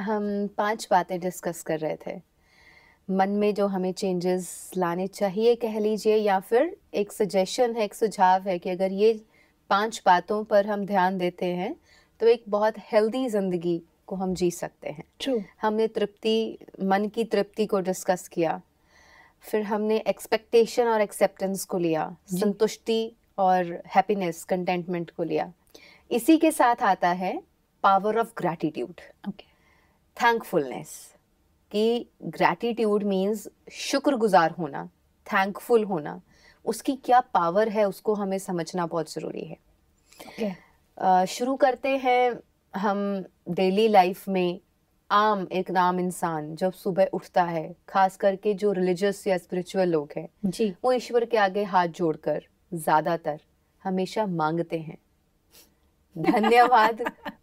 हम पांच बातें डिस्कस कर रहे थे मन में जो हमें चेंजेस लाने चाहिए कह लीजिए या फिर एक सजेशन है एक सुझाव है कि अगर ये पांच बातों पर हम ध्यान देते हैं तो एक बहुत हेल्दी ज़िंदगी को हम जी सकते हैं True. हमने तृप्ति मन की तृप्ति को डिस्कस किया फिर हमने एक्सपेक्टेशन और एक्सेप्टेंस को लिया संतुष्टि और हैप्पीनेस कंटेंटमेंट को लिया इसी के साथ आता है power of gratitude okay thankfulness कि ग्रैटिट्यूड मीन्स शुक्रगुजार होना थैंकफुल होना उसकी क्या पावर है उसको हमें समझना बहुत ज़रूरी है okay. शुरू करते हैं हम डेली लाइफ में आम एक नाम इंसान जब सुबह उठता है खास करके जो रिलीजियस या स्पिरिचुअल लोग हैं जी वो ईश्वर के आगे हाथ जोड़कर ज़्यादातर हमेशा मांगते हैं धन्यवाद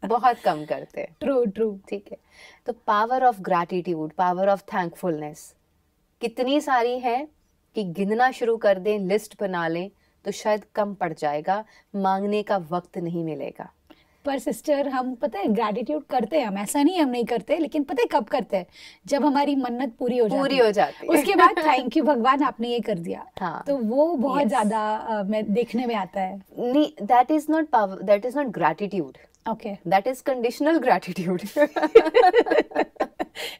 बहुत कम करते हैं ट्रू ट्रू ठीक है तो power of gratitude power of thankfulness कितनी सारी है कि गिनना शुरू कर दें लिस्ट बना लें तो शायद कम पड़ जाएगा मांगने का वक्त नहीं मिलेगा पर सिस्टर हम पता है ग्रेटिट्यूड करते हैं हम ऐसा नहीं हम नहीं करते लेकिन पता है कब करते हैं जब हमारी मन्नत पूरी हो जाती पूरी हो जाती है उसके बाद थैंक यू भगवान आपने ये कर दिया हाँ, तो वो बहुत yes. ज्यादा देखने में आता है that is not power that is not gratitude okay that is conditional gratitude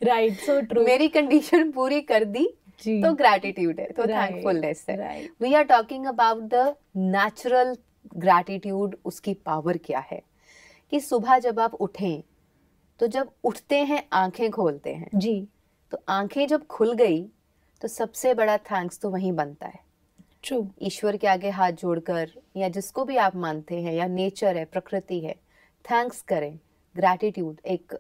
right so true मेरी कंडीशन पूरी कर दी तो ग्रेटिट्यूड है तो थैंकफुलनेस है we are talking about the natural gratitude उसकी पावर क्या है कि सुबह जब आप उठें तो जब उठते हैं आंखें खोलते हैं जी तो आंखें जब खुल गई तो सबसे बड़ा थैंक्स तो वहीं बनता है ट्रू ईश्वर के आगे हाथ जोड़कर या जिसको भी आप मानते हैं या नेचर है प्रकृति है थैंक्स करें ग्रैटिट्यूड एक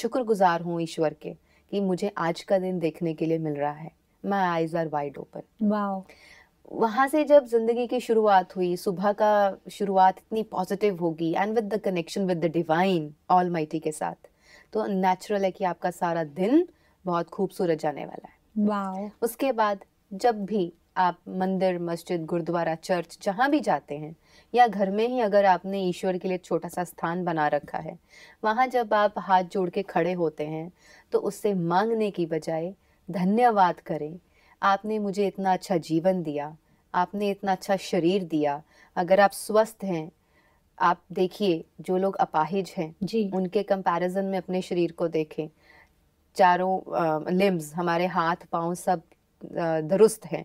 शुक्रगुजार हूँ ईश्वर के कि मुझे आज का दिन देखने के लिए मिल रहा है my eyes are wide open wow वहाँ से जब जिंदगी की शुरुआत हुई सुबह का शुरुआत इतनी पॉजिटिव होगी and with the connection with the divine almighty के साथ तो नेचुरल है कि आपका सारा दिन बहुत खूबसूरत जाने वाला है वाओ उसके बाद जब भी आप मंदिर मस्जिद गुरुद्वारा चर्च जहाँ भी जाते हैं या घर में ही अगर आपने ईश्वर के लिए छोटा सा स्थान बना रखा है वहाँ जब आप हाथ जोड़ के खड़े होते हैं तो उससे मांगने की बजाय धन्यवाद करें आपने मुझे इतना अच्छा जीवन दिया आपने इतना अच्छा शरीर दिया अगर आप स्वस्थ हैं आप देखिए जो लोग अपाहिज हैं जी उनके कंपैरिजन में अपने शरीर को देखें चारों लिम्स हमारे हाथ पांव सब दुरुस्त हैं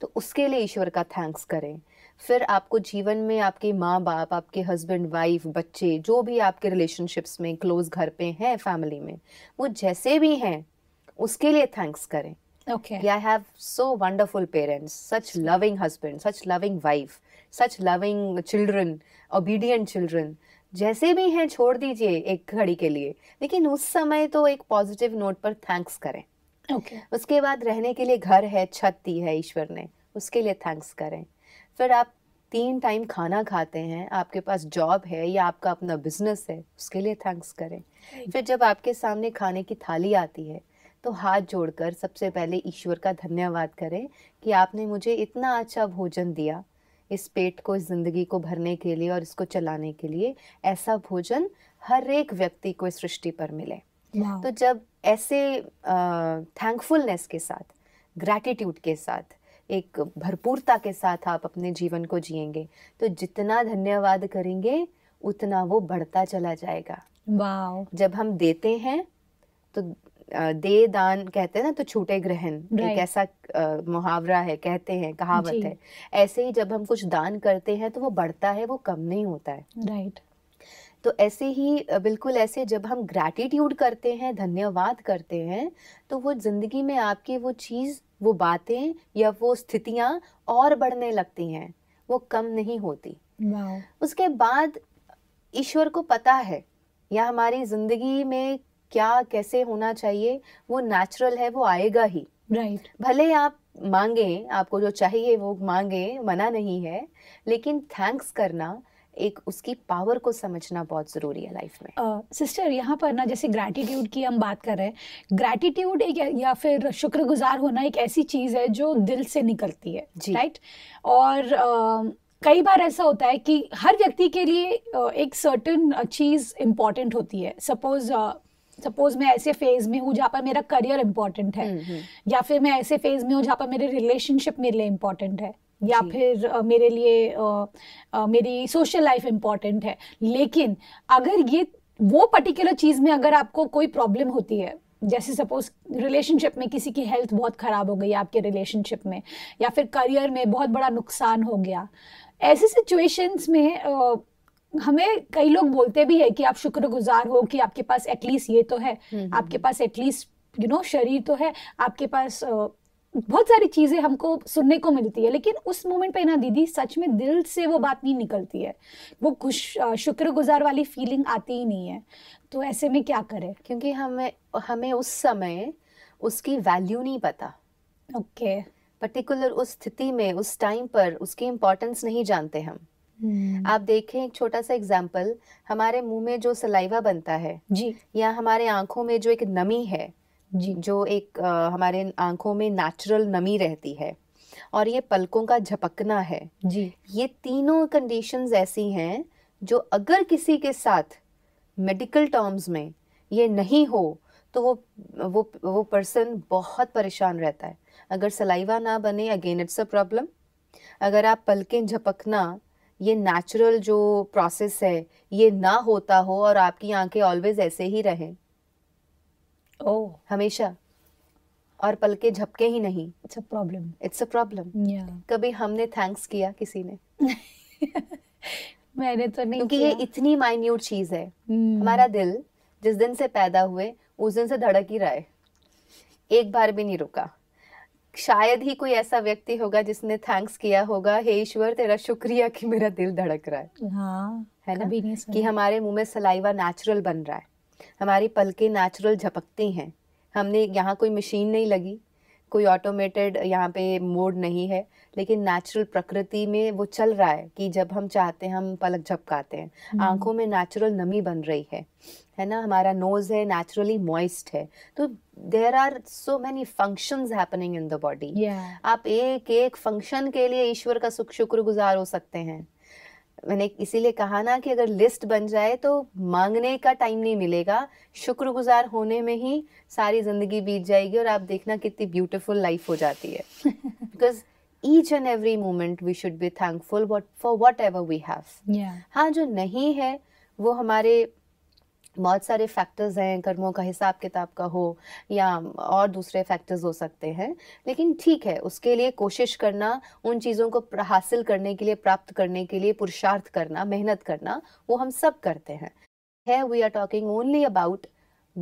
तो उसके लिए ईश्वर का थैंक्स करें फिर आपको जीवन में आपके माँ बाप आपके हस्बैंड वाइफ बच्चे जो भी आपके रिलेशनशिप्स में क्लोज घर पे हैं फैमिली में वो जैसे भी हैं उसके लिए थैंक्स करें Okay. Yeah, I have so wonderful parents, such loving husband, such loving wife, such loving children, obedient children. जैसे भी हैं छोड़ दीजिए एक घड़ी के लिए लेकिन उस समय तो एक पॉजिटिव नोट पर थैंक्स करें okay. उसके बाद रहने के लिए घर है छत दी है ईश्वर ने उसके लिए थैंक्स करें फिर आप तीन टाइम खाना खाते हैं आपके पास जॉब है या आपका अपना बिजनेस है उसके लिए थैंक्स करें फिर जब आपके सामने खाने की थाली आती है तो हाथ जोड़कर सबसे पहले ईश्वर का धन्यवाद करें कि आपने मुझे इतना अच्छा भोजन दिया इस पेट को इस ज़िंदगी को भरने के लिए और इसको चलाने के लिए ऐसा भोजन हर एक व्यक्ति को इस सृष्टि पर मिले तो जब ऐसे थैंकफुलनेस के साथ ग्रैटिट्यूड के साथ एक भरपूरता के साथ आप अपने जीवन को जिएंगे तो जितना धन्यवाद करेंगे उतना वो बढ़ता चला जाएगा जब हम देते हैं तो दे दान कहते हैं ना तो छूटे ग्रहण एक ऐसा मुहावरा है कहते हैं कहावत है ऐसे ही जब हम कुछ दान करते हैं तो वो बढ़ता है वो कम नहीं होता है राइट तो ऐसे ही बिल्कुल ऐसे जब हम ग्रैटिट्यूड करते हैं धन्यवाद करते हैं तो वो ज़िंदगी में आपकी वो चीज़ वो बातें या वो स्थितियां और बढ़ने लगती हैं वो कम नहीं होती उसके बाद ईश्वर को पता है या हमारी ज़िंदगी में क्या कैसे होना चाहिए वो नेचुरल है वो आएगा ही राइट right. भले आप मांगे आपको जो चाहिए वो मांगे मना नहीं है लेकिन थैंक्स करना एक उसकी पावर को समझना बहुत ज़रूरी है लाइफ में सिस्टर uh, यहाँ पर ना जैसे ग्रैटिट्यूड की हम बात कर रहे हैं ग्रैटिट्यूड एक या फिर शुक्रगुजार होना एक ऐसी चीज़ है जो दिल से निकलती है राइट right? और uh, कई बार ऐसा होता है कि हर व्यक्ति के लिए एक सर्टन चीज़ इम्पॉर्टेंट होती है सपोज सपोज मैं ऐसे फेज में हूँ जहाँ पर मेरा करियर इम्पोर्टेंट है हम्म, हम्म। या फिर मैं ऐसे फेज में हूँ जहाँ पर मेरे रिलेशनशिप मेरे लिए इम्पोर्टेंट है या फिर uh, मेरे लिए uh, uh, मेरी सोशल लाइफ इम्पोर्टेंट है लेकिन अगर ये वो पर्टिकुलर चीज़ में अगर आपको कोई प्रॉब्लम होती है जैसे सपोज रिलेशनशिप में किसी की हेल्थ बहुत ख़राब हो गई आपके रिलेशनशिप में या फिर करियर में बहुत बड़ा नुकसान हो गया ऐसे सिचुएशंस में हमें कई लोग बोलते भी है कि आप शुक्रगुजार हो कि आपके पास एटलीस्ट ये तो है हम्म, हम्म। आपके पास एटलीस्ट यू नो शरीर तो है आपके पास बहुत सारी चीजें हमको सुनने को मिलती है लेकिन उस मोमेंट पे ना दीदी सच में दिल से वो बात नहीं निकलती है वो खुश शुक्रगुजार वाली फीलिंग आती ही नहीं है तो ऐसे में क्या करें क्योंकि हमें हमें उस समय उसकी वैल्यू नहीं पता ओके okay. पर्टिकुलर उस स्थिति में उस टाइम पर उसकी इम्पोर्टेंस नहीं जानते हम हम्म। आप देखें एक छोटा सा एग्जाम्पल हमारे मुंह में जो सलाइवा बनता है जी या हमारे आंखों में जो एक नमी है जी जो एक आ, हमारे आंखों में नेचुरल नमी रहती है और ये पलकों का झपकना है जी ये तीनों कंडीशंस ऐसी हैं जो अगर किसी के साथ मेडिकल टर्म्स में ये नहीं हो तो वो वो वो पर्सन बहुत परेशान रहता है अगर सलाइवा ना बने अगेन इट्स अ प्रॉब्लम अगर आप पलकें झपकना ये नेचुरल जो प्रोसेस है ये ना होता हो और आपकी आंखें ऑलवेज ऐसे ही रहे ओ oh. हमेशा और पलके झपके ही नहीं it's a problem it's a problem कभी हमने थैंक्स किया किसी ने मैंने तो नहीं क्योंकि ये इतनी माइन्यूट चीज है hmm. हमारा दिल जिस दिन से पैदा हुए उस दिन से धड़क ही रहा है एक बार भी नहीं रुका शायद ही कोई ऐसा व्यक्ति होगा जिसने थैंक्स किया होगा हे ईश्वर तेरा शुक्रिया कि मेरा दिल धड़क रहा है हाँ, है ना कि हमारे मुंह में सलाइवा नेचुरल बन रहा है हमारी पलकें नेचुरल झपकती हैं हमने यहाँ कोई मशीन नहीं लगी कोई ऑटोमेटेड यहाँ पे मोड नहीं है लेकिन नेचुरल प्रकृति में वो चल रहा है कि जब हम चाहते हैं हम पलक झपकाते हैं हम्म। आंखों में नेचुरल नमी बन रही है है ना हमारा नोज़ है नेचुरली मॉइस्ट है तो there are so many function happening in the body आप एक एक फंक्शन के लिए ईश्वर का सुख शुक्र गुजार हो सकते हैं मैंने इसीलिए कहा ना कि अगर लिस्ट बन जाए तो मांगने का टाइम नहीं मिलेगा शुक्रगुजार होने में ही सारी जिंदगी बीत जाएगी और आप देखना कितनी ब्यूटीफुल लाइफ हो जाती है because each and every moment we should be thankful for whatever we have हाँ जो नहीं है वो हमारे बहुत सारे फैक्टर्स हैं कर्मों का हिसाब किताब का हो या और दूसरे फैक्टर्स हो सकते हैं लेकिन ठीक है उसके लिए कोशिश करना उन चीज़ों को हासिल करने के लिए प्राप्त करने के लिए पुरुषार्थ करना मेहनत करना वो हम सब करते हैं है we are talking only about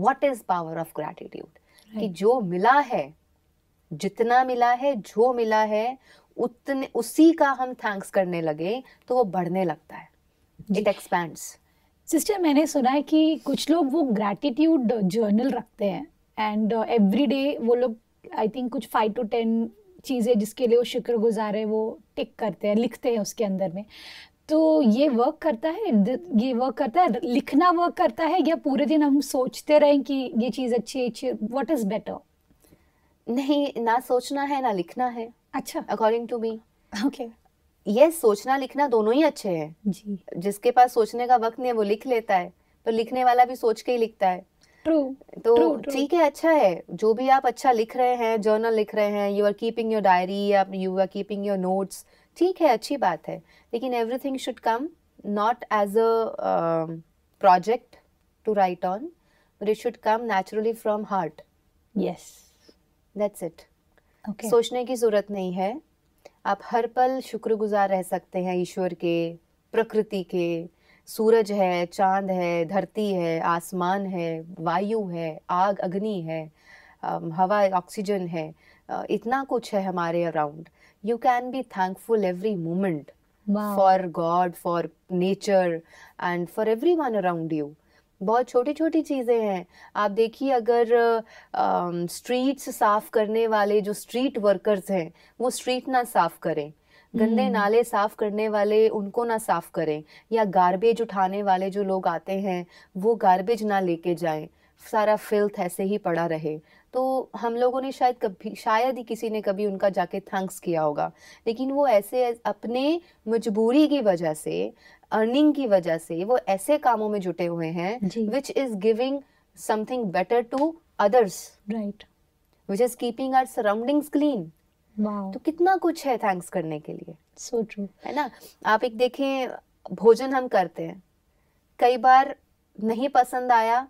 what is power of gratitude कि जो मिला है जितना मिला है जो मिला है उतने उसी का हम थैंक्स करने लगे तो वो बढ़ने लगता है इट एक्सपैंड्स सिस्टर मैंने सुना है कि कुछ लोग वो ग्रैटिट्यूड जर्नल रखते हैं एंड एवरी डे वो लोग आई थिंक कुछ फाइव टू टेन चीज़ें जिसके लिए वो शुक्रगुजार है वो टिक करते हैं लिखते हैं उसके अंदर में तो ये वर्क करता है ये वर्क करता है लिखना वर्क करता है या पूरे दिन हम सोचते रहें कि ये चीज़ अच्छी अच्छी वट इज़ बेटर नहीं ना सोचना है ना लिखना है अच्छा अकॉर्डिंग टू मी ओके ये सोचना लिखना दोनों ही अच्छे हैं जी जिसके पास सोचने का वक्त नहीं है वो लिख लेता है तो लिखने वाला भी सोच के ही लिखता है ट्रू तो ठीक है अच्छा है जो भी आप अच्छा लिख रहे हैं जर्नल लिख रहे हैं you are keeping your diary you are keeping your notes ठीक है अच्छी बात है लेकिन everything should come not as a project to write on but it should come naturally from heart yes that's it सोचने की जरूरत नहीं है आप हर पल शुक्रगुजार रह सकते हैं ईश्वर के प्रकृति के सूरज है चांद है धरती है आसमान है वायु है आग अग्नि है हवा ऑक्सीजन है इतना कुछ है हमारे around you can be thankful every moment for God for nature and for everyone around you बहुत छोटी छोटी चीज़ें हैं आप देखिए अगर स्ट्रीट्स साफ़ करने वाले जो स्ट्रीट वर्कर्स हैं वो स्ट्रीट ना साफ़ करें गंदे हम्म। नाले साफ करने वाले उनको ना साफ करें या गार्बेज उठाने वाले जो लोग आते हैं वो गार्बेज ना लेके जाएं सारा फिल्थ ऐसे ही पड़ा रहे तो हम लोगों ने शायद कभी शायद ही किसी ने कभी उनका जाके थैंक्स किया होगा लेकिन वो ऐसे अपने मजबूरी की वजह से अर्निंग की वजह से वो ऐसे कामों में जुटे हुए हैं which is giving something better to others right which is keeping our surroundings clean तो कितना कुछ है थैंक्स करने के लिए सो so ट्रू है ना आप एक देखें भोजन हम करते हैं कई बार नहीं पसंद आया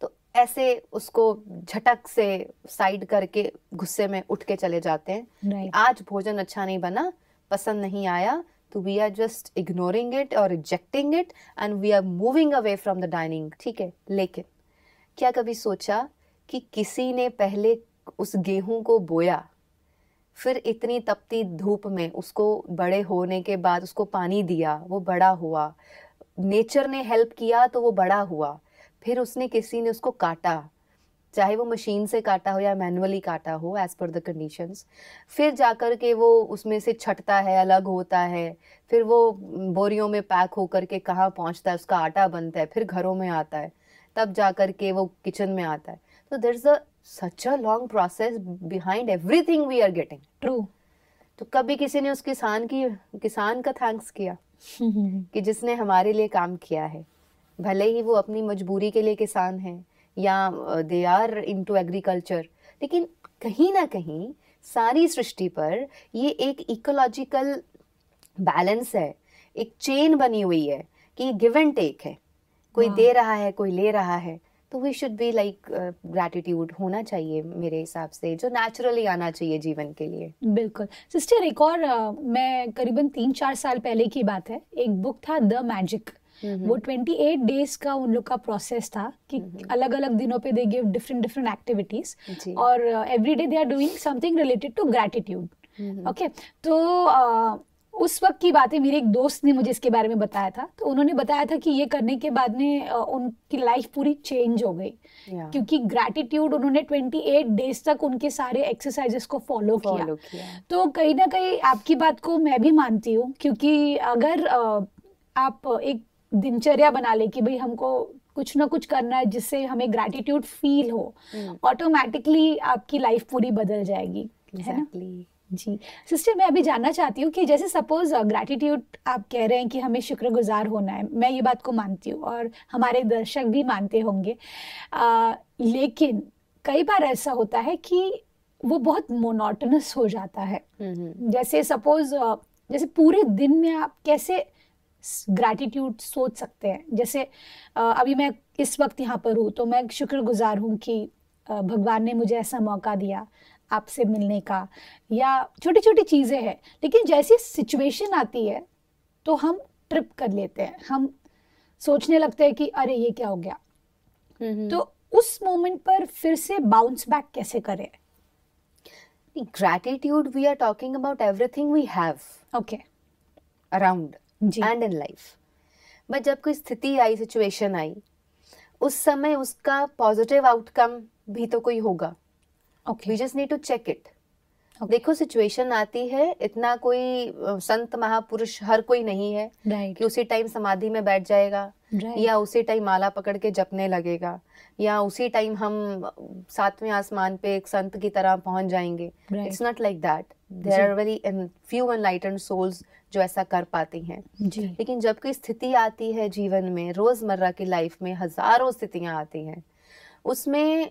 तो ऐसे उसको झटक से साइड करके गुस्से में उठ के चले जाते हैं right. आज भोजन अच्छा नहीं बना पसंद नहीं आया तो we are just ignoring it और rejecting it and we are moving away from the dining ठीक है लेकिन क्या कभी सोचा कि किसी ने पहले उस गेहूं को बोया फिर इतनी तपती धूप में उसको बड़े होने के बाद उसको पानी दिया वो बड़ा हुआ नेचर ने हेल्प किया तो वो बड़ा हुआ फिर उसने किसी ने उसको काटा चाहे वो मशीन से काटा हो या मैनुअली काटा हो एज़ पर द कंडीशंस फिर जाकर के वो उसमें से छटता है अलग होता है फिर वो बोरियों में पैक होकर के कहाँ पहुँचता है उसका आटा बनता है फिर घरों में आता है तब जा कर के वो किचन में आता है तो there is a such a long process behind everything we are getting true तो कभी किसी ने उस किसान की किसान का थैंक्स किया कि जिसने हमारे लिए काम किया है भले ही वो अपनी मजबूरी के लिए किसान है या they are into agriculture लेकिन कहीं ना कहीं सारी सृष्टि पर ये एक इकोलॉजिकल बैलेंस है एक चेन बनी हुई है कि गिव एंड टेक है कोई हाँ। दे रहा है कोई ले रहा है तो we should be like gratitude होना चाहिए मेरे हिसाब से जो नेचुरली आना चाहिए जीवन के लिए बिल्कुल सिस्टर एक और uh, मैं करीबन तीन चार साल पहले की बात है एक बुक था द मैजिक वो ट्वेंटी एट डेज का उन लोग का प्रोसेस था कि अलग अलग दिनों पे they give different different activities और every day they are doing something related to gratitude okay तो uh, उस वक्त की बात है मेरे एक दोस्त ने मुझे इसके बारे में बताया था तो उन्होंने बताया था कि ये करने के बाद में uh, उनकी लाइफ पूरी चेंज हो गई yeah. क्योंकि ग्रेटिट्यूड उन्होंने 28 डेज तक उनके सारे एक्सरसाइजेस को फॉलो किया।, किया तो कहीं ना कहीं आपकी बात को मैं भी मानती हूँ क्योंकि अगर uh, आप एक दिनचर्या बना ले कि भाई हमको कुछ ना कुछ करना है जिससे हमें ग्रेटिट्यूड फील हो ऑटोमेटिकली हम्म। आपकी लाइफ पूरी बदल जाएगी exactly. है ना जी सिस्टर मैं अभी जानना चाहती हूँ कि जैसे सपोज ग्रेटिट्यूड uh, आप कह रहे हैं कि हमें शुक्रगुजार होना है मैं ये बात को मानती हूँ और हमारे दर्शक भी मानते होंगे uh, लेकिन कई बार ऐसा होता है कि वो बहुत मोनोटनस हो जाता है हम्म, हम्म। जैसे सपोज uh, जैसे पूरे दिन में आप कैसे ग्रैटिट्यूड सोच सकते हैं जैसे अभी मैं इस वक्त यहाँ पर हूँ तो मैं शुक्रगुजार हूँ कि भगवान ने मुझे ऐसा मौका दिया आपसे मिलने का या छोटी छोटी चीज़ें हैं लेकिन जैसी सिचुएशन आती है तो हम ट्रिप कर लेते हैं हम सोचने लगते हैं कि अरे ये क्या हो गया हम्म, हम्म। तो उस मोमेंट पर फिर से बाउंस बैक कैसे करें gratitude we are talking about everything we have okay around and in life but जब कोई स्थिति आई सिचुएशन आई उस समय उसका पॉजिटिव आउटकम भी तो कोई होगा okay we just need to check it देखो सिचुएशन आती है इतना कोई संत महापुरुष हर कोई नहीं है right. कि उसी टाइम समाधि में बैठ जाएगा right. या उसी टाइम माला पकड़ के जपने लगेगा या उसी टाइम हम सातवें आसमान पे एक संत की तरह पहुंच जाएंगे it's not like that there are very few enlightened souls जो ऐसा कर पाती हैं लेकिन जब कोई स्थिति आती है जीवन में रोज़मर्रा की लाइफ में हज़ारों स्थितियां आती हैं उसमें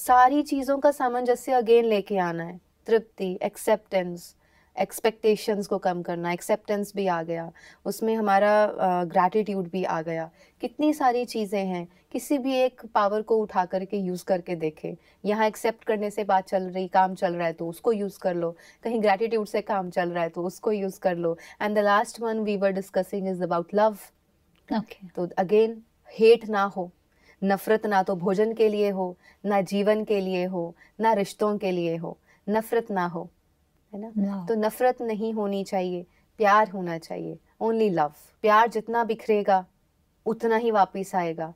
सारी चीज़ों का सामंजस्य अगेन लेके आना है तृप्ति एक्सेप्टेंस एक्सपेक्टेशंस को कम करना एक्सेप्टेंस भी आ गया उसमें हमारा ग्रैटिट्यूड भी आ गया कितनी सारी चीज़ें हैं किसी भी एक पावर को उठा करके यूज़ करके देखें यहाँ एक्सेप्ट करने से बात चल रही काम चल रहा है तो उसको यूज़ कर लो कहीं ग्रैटिट्यूड से काम चल रहा है तो उसको यूज़ कर लो and the last one we were discussing is about love okay तो अगेन हेट ना हो नफरत ना तो भोजन के लिए हो ना जीवन के लिए हो ना रिश्तों के लिए हो नफरत ना हो है ना no. तो नफरत नहीं होनी चाहिए प्यार होना चाहिए ओनली लव प्यार जितना बिखरेगा उतना ही वापस आएगा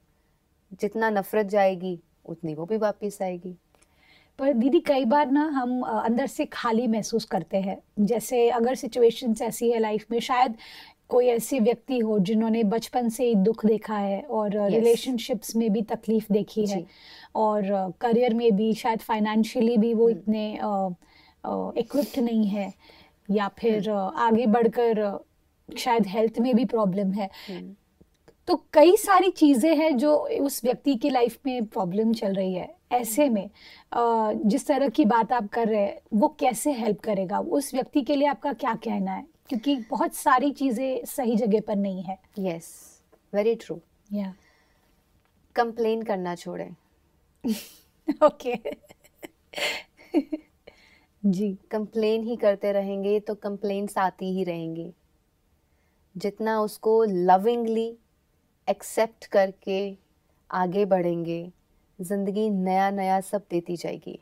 जितना नफरत जाएगी उतनी वो भी वापस आएगी पर दीदी कई बार ना हम अंदर से खाली महसूस करते हैं जैसे अगर सिचुएशंस ऐसी है लाइफ में शायद कोई ऐसी व्यक्ति हो जिन्होंने बचपन से ही दुख देखा है और रिलेशनशिप्स yes. में भी तकलीफ देखी है और करियर में भी शायद फाइनेंशियली भी वो हम्म। इतने इक्विप्ड नहीं है या फिर हम्म। आगे बढ़कर शायद हेल्थ में भी प्रॉब्लम है हम्म। तो कई सारी चीज़ें हैं जो उस व्यक्ति की लाइफ में प्रॉब्लम चल रही है ऐसे हम्म। में जिस तरह की बात आप कर रहे हैं वो कैसे हेल्प करेगा उस व्यक्ति के लिए आपका क्या कहना है क्योंकि बहुत सारी चीज़ें सही जगह पर नहीं है यस वेरी ट्रू या कंप्लेन करना छोड़ें ओके जी कंप्लेन ही करते रहेंगे तो कंप्लेंट्स आती ही रहेंगी जितना उसको लविंगली एक्सेप्ट करके आगे बढ़ेंगे ज़िंदगी नया नया सब देती जाएगी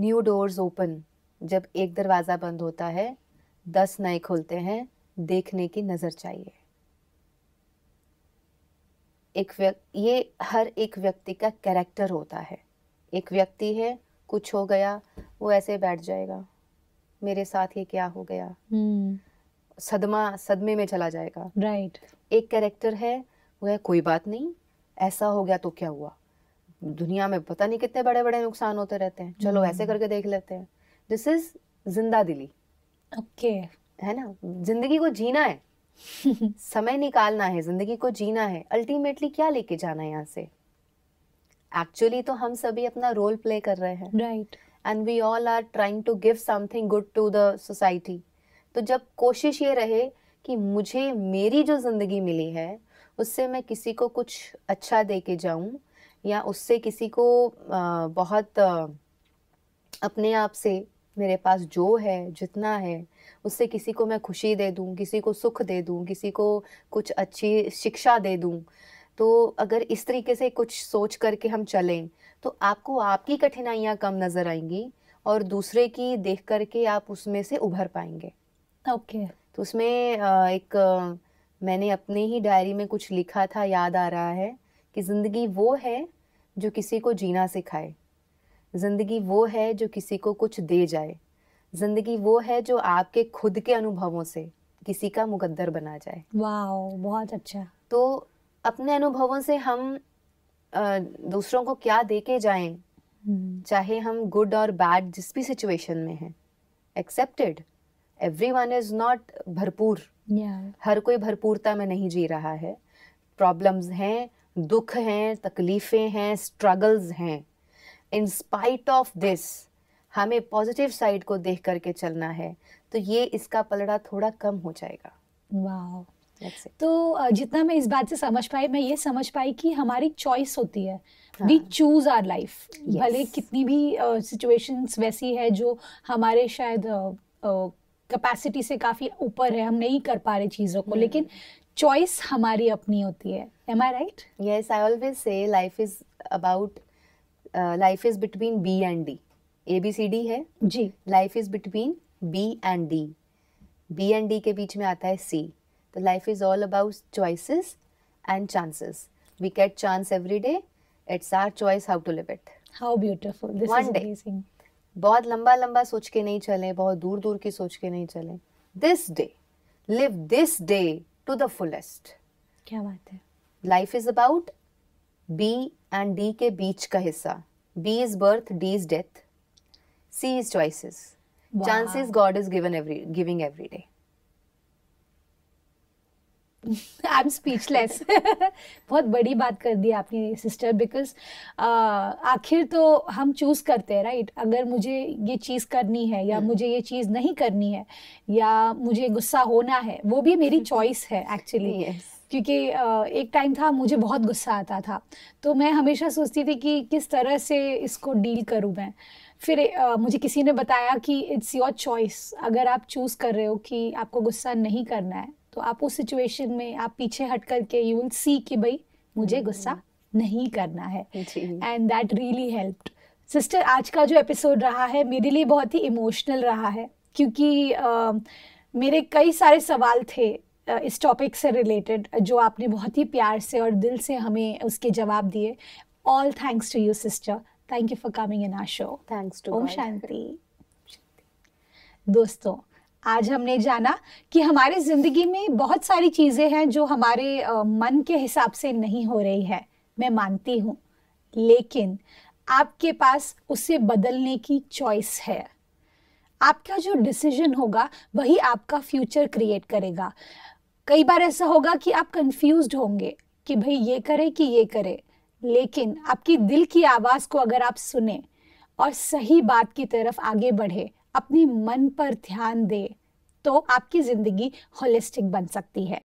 न्यू डोर्स ओपन जब एक दरवाज़ा बंद होता है दस नए खुलते हैं देखने की नज़र चाहिए एक व्यक्ति ये हर एक व्यक्ति का कैरेक्टर होता है एक व्यक्ति है कुछ हो गया वो ऐसे बैठ जाएगा मेरे साथ ये क्या हो गया hmm. सदमा सदमे में चला जाएगा राइट right. एक कैरेक्टर है वो है कोई बात नहीं ऐसा हो गया तो क्या हुआ दुनिया में पता नहीं कितने बड़े बड़े नुकसान होते रहते हैं चलो hmm. ऐसे करके देख लेते हैं दिस इज जिंदा दिली ओके okay. है ना जिंदगी को जीना है समय निकालना है जिंदगी को जीना है अल्टीमेटली क्या लेके जाना है यहाँ से एक्चुअली तो हम सभी अपना रोल प्ले कर रहे हैं right and we all are trying to give something good to the society तो जब कोशिश ये रहे कि मुझे मेरी जो ज़िंदगी मिली है उससे मैं किसी को कुछ अच्छा दे के जाऊँ या उससे किसी को बहुत अपने आप से मेरे पास जो है जितना है उससे किसी को मैं खुशी दे दूँ किसी को सुख दे दूँ किसी को कुछ अच्छी शिक्षा दे दूँ तो अगर इस तरीके से कुछ सोच करके हम चलें तो आपको आपकी कठिनाइयाँ कम नज़र आएंगी और दूसरे की देख करके आप उसमें से उभर पाएंगे ओके okay. तो उसमें एक मैंने अपने ही डायरी में कुछ लिखा था याद आ रहा है कि ज़िंदगी वो है जो किसी को जीना सिखाए ज़िंदगी वो है जो किसी को कुछ दे जाए ज़िंदगी वो है जो आपके खुद के अनुभवों से किसी का मुकद्दर बना जाए वाह बहुत अच्छा तो अपने अनुभवों से हम दूसरों को क्या दे के जाएं हम्म। चाहे हम गुड और बैड जिस भी सिचुएशन में हैं accepted every one is not भरपूर हर कोई भरपूरता में नहीं जी रहा है प्रॉब्लम्स हैं दुख हैं तकलीफ़ें हैं स्ट्रगल्स हैं इन स्पाइट ऑफ दिस हमें पॉजिटिव साइड को देख करके चलना है तो ये इसका पलड़ा थोड़ा कम हो जाएगा वाह wow. तो जितना मैं इस बात से समझ पाई मैं ये समझ पाई कि हमारी चॉइस होती है वी चूज आर लाइफ भले कितनी भी सिचुएशंस uh, वैसी है जो हमारे शायद कैपेसिटी uh, uh, से काफ़ी ऊपर है हम नहीं कर पा रहे चीज़ों को hmm. लेकिन चॉइस हमारी अपनी होती है am I right yes I always say life is about life is between B and D A B C D है जी life is between B and D B and D के बीच में आता है C the life is all about choices and chances we get chance every day it's our choice how to live it how ब्यूटिफुलिसिंग बहुत लंबा लंबा सोच के नहीं चले बहुत दूर दूर की सोच के नहीं चले this day live this day to the fullest क्या बात है life is about B and D के बीच का हिस्सा B is birth D is death C is choices chances God is given every giving every day I am speechless बहुत बड़ी बात कर दी आपने सिस्टर बिकॉज आखिर तो हम चूज़ करते हैं राइट अगर मुझे ये चीज़ करनी है या हम्म। मुझे ये चीज़ नहीं करनी है या मुझे गुस्सा होना है वो भी मेरी चॉइस है एक्चुअली yes. क्योंकि एक टाइम था मुझे बहुत गुस्सा आता था तो मैं हमेशा सोचती थी कि किस तरह से इसको डील करूँ मैं फिर मुझे किसी ने बताया कि इट्स योर चॉइस अगर आप चूज़ कर रहे हो कि आपको गुस्सा नहीं करना है तो आप उस सिचुएशन में आप पीछे हट करके यू विल सी कि भाई मुझे हम्म। गुस्सा नहीं करना है and that really help sister आज का जो एपिसोड रहा है मेरे लिए बहुत ही इमोशनल रहा है क्योंकि uh, मेरे कई सारे सवाल थे uh, इस टॉपिक से रिलेटेड जो आपने बहुत ही प्यार से और दिल से हमें उसके जवाब दिए all thanks to you sister thank you for coming in our show thanks to ओम शांति दोस्तों आज हमने जाना कि हमारी ज़िंदगी में बहुत सारी चीज़ें हैं जो हमारे मन के हिसाब से नहीं हो रही है मैं मानती हूँ लेकिन आपके पास उसे बदलने की चॉइस है आपका जो डिसीजन होगा वही आपका फ्यूचर क्रिएट करेगा कई बार ऐसा होगा कि आप कंफ्यूज होंगे कि भाई ये करे कि ये करे लेकिन आपकी दिल की आवाज़ को अगर आप सुने और सही बात की तरफ आगे बढ़े अपने मन पर ध्यान दे तो आपकी ज़िंदगी होलिस्टिक बन सकती है